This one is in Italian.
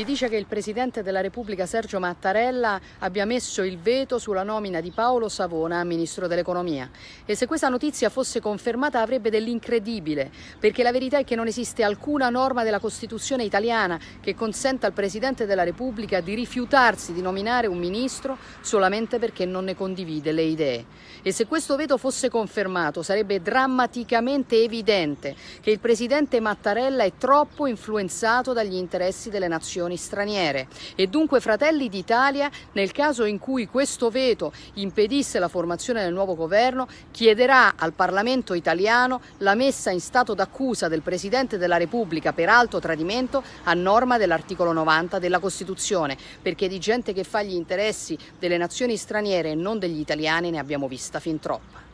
Si dice che il Presidente della Repubblica Sergio Mattarella abbia messo il veto sulla nomina di Paolo Savona a Ministro dell'Economia e se questa notizia fosse confermata avrebbe dell'incredibile perché la verità è che non esiste alcuna norma della Costituzione italiana che consenta al Presidente della Repubblica di rifiutarsi di nominare un Ministro solamente perché non ne condivide le idee. E se questo veto fosse confermato sarebbe drammaticamente evidente che il Presidente Mattarella è troppo influenzato dagli interessi delle nazioni nazioni straniere e dunque Fratelli d'Italia, nel caso in cui questo veto impedisse la formazione del nuovo governo, chiederà al Parlamento italiano la messa in stato d'accusa del Presidente della Repubblica per alto tradimento a norma dell'articolo 90 della Costituzione, perché di gente che fa gli interessi delle nazioni straniere e non degli italiani ne abbiamo vista fin troppa.